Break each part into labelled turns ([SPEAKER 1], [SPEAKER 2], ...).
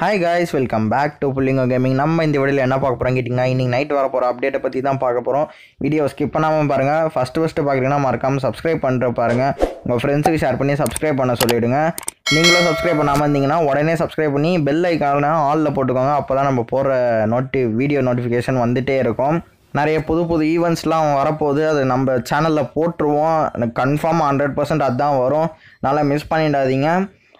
[SPEAKER 1] hi guys welcome back to புள்ளிங்க gaming நம்ம இந்த வீடியோவில் என்ன பார்க்க போகிறோம் கேட்டிங்கன்னா இன்றைக்கி நைட் வர போகிற அப்டேட்டை பற்றி தான் பார்க்க போகிறோம் வீடியோ ஸ்கிப் பண்ணாமல் பாருங்கள் ஃபஸ்ட்டு ஃபஸ்ட்டு பார்க்குறீங்கன்னா மறக்காமல் சப்ஸ்கிரைப் பண்ணுற பாருங்கள் உங்கள் ஃப்ரெண்ட்ஸுக்கு ஷேர் பண்ணி சப்ஸ்கிரைப் பண்ண சொல்லிவிடுங்க நீங்களும் சப்ஸ்கிரைப் பண்ணாமல் இருந்தீங்கன்னா உடனே சப்ஸ்கிரைப் பண்ணி பெல் ஐக்கான ஆலில் போட்டுக்கோங்க அப்போ தான் நம்ம போகிற நோட்டி வீடியோ நோட்டிஃபிகேஷன் வந்துகிட்டே இருக்கும் நிறைய புது புது ஈவெண்ட்ஸ்லாம் வரப்போகுது அது நம்ம சேனலில் போட்டுருவோம் கன்ஃபார்மாக ஹண்ட்ரட் பர்சன்ட் அதுதான் வரும் நல்லா மிஸ் பண்ணிடாதீங்க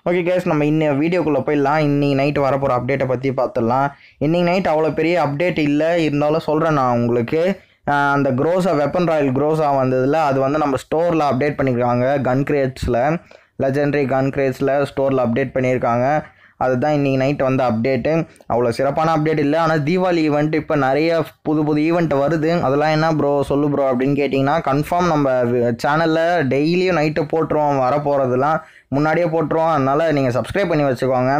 [SPEAKER 1] ஓகே கேஸ் நம்ம இன்னும் வீடியோக்குள்ளே போயிடலாம் இன்றைக்கி நைட்டு வரப்போகிற அப்டேட்டை பற்றி பார்த்துடலாம் இன்றைக்கி நைட் அவ்வளோ பெரிய அப்டேட் இல்லை இருந்தாலும் சொல்கிறேன் நான் உங்களுக்கு அந்த க்ரோஸாக வெப்பன் ராயல் க்ரோஸாக வந்ததில் அது வந்து நம்ம ஸ்டோரில் அப்டேட் பண்ணியிருக்காங்க கன் கிரேட்ஸில் லெஜெண்ட்ரி கன் கிரேட்ஸில் ஸ்டோரில் அப்டேட் பண்ணியிருக்காங்க அதுதான் இன்றைக்கி நைட் வந்த அப்டேட்டு அவ்வளோ சிறப்பான அப்டேட் இல்லை ஆனால் தீபாவளி ஈவெண்ட் இப்போ நிறைய புது புது ஈவெண்ட் வருது அதெல்லாம் என்ன ப்ரோ சொல்லு ப்ரோ அப்படின்னு கேட்டிங்கன்னா கன்ஃபார்ம் நம்ம சேனலில் டெய்லியும் நைட்டு போட்டுருவோம் வர போகிறதுலாம் முன்னாடியே போட்டுருவோம் அதனால் நீங்கள் சப்ஸ்கிரைப் பண்ணி வச்சுக்கோங்க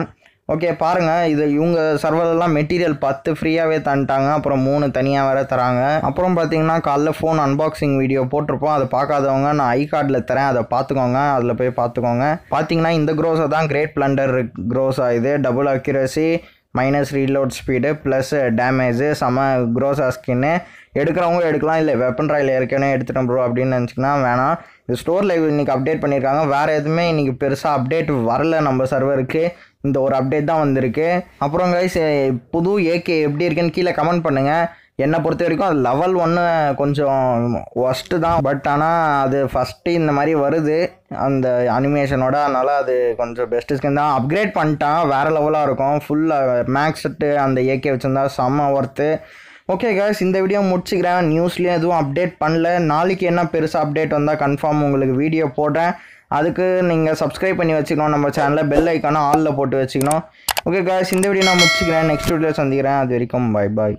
[SPEAKER 1] ஓகே பாருங்கள் இது இவங்க சர்வரெல்லாம் மெட்டீரியல் பத்து ஃப்ரீயாகவே தந்துட்டாங்க அப்புறம் மூணு தனியாக வேறு தராங்க அப்புறம் பார்த்தீங்கன்னா காலைல ஃபோன் அன்பாக்சிங் வீடியோ போட்டிருப்போம் அதை பார்க்காதவங்க நான் ஐ கார்டில் தரேன் அதை பார்த்துக்கோங்க அதில் போய் பார்த்துக்கோங்க பார்த்தீங்கன்னா இந்த க்ரோஸை தான் கிரேட் பிளண்டர் க்ரோஸாக இது double accuracy minus reload speed plus damage செம க்ரோஸாக ஸ்கின்னு எடுக்கிறவங்க எடுக்கலாம் இல்லை வெப்பன் ராயில் ஏற்கனவே எடுத்துட்டோம் ப்ரோ அப்படின்னு நினச்சிங்கன்னா வேணாம் இது ஸ்டோரில் இன்றைக்கி அப்டேட் பண்ணியிருக்காங்க வேறு எதுவுமே இன்றைக்கி பெருசாக அப்டேட் வரல நம்ம சர்வருக்கு இந்த ஒரு அப்டேட் தான் வந்திருக்கு அப்புறம் கைஸ் புது ஏகே எப்படி இருக்குன்னு கீழே கமெண்ட் பண்ணுங்கள் என்னை பொறுத்த வரைக்கும் அது லெவல் ஒன்று கொஞ்சம் ஒஸ்ட்டு தான் பட் ஆனால் அது ஃபஸ்ட்டு இந்த மாதிரி வருது அந்த அனிமேஷனோட அதனால் அது கொஞ்சம் பெஸ்ட்டு ஸ்கின் தான் அப்கிரேட் பண்ணிட்டான் வேறு லெவலாக இருக்கும் ஃபுல்லாக செட்டு அந்த ஏகே வச்சுருந்தா செம்ம ஒர்த்து ஓகே கேஸ் இந்த வீடியோ முடிச்சுக்கிறேன் நியூஸ்லேயும் எதுவும் அப்டேட் பண்ணல நாளைக்கு என்ன பெருசாக அப்டேட் வந்தால் கன்ஃபார்ம் உங்களுக்கு வீடியோ போடுறேன் அதுக்கு நீங்கள் சப்ஸ்கிரைப் பண்ணி வச்சுக்கணும் நம்ம சேனலில் பெல் ஐக்கானும் ஆலில் போட்டு வச்சுக்கணும் ஓகே கேஸ் இந்த வீடியோ நான் முடிச்சுக்கிறேன் நெக்ஸ்ட் வீடியோ சந்திக்கிறேன் அது வரைக்கும் பாய் பாய்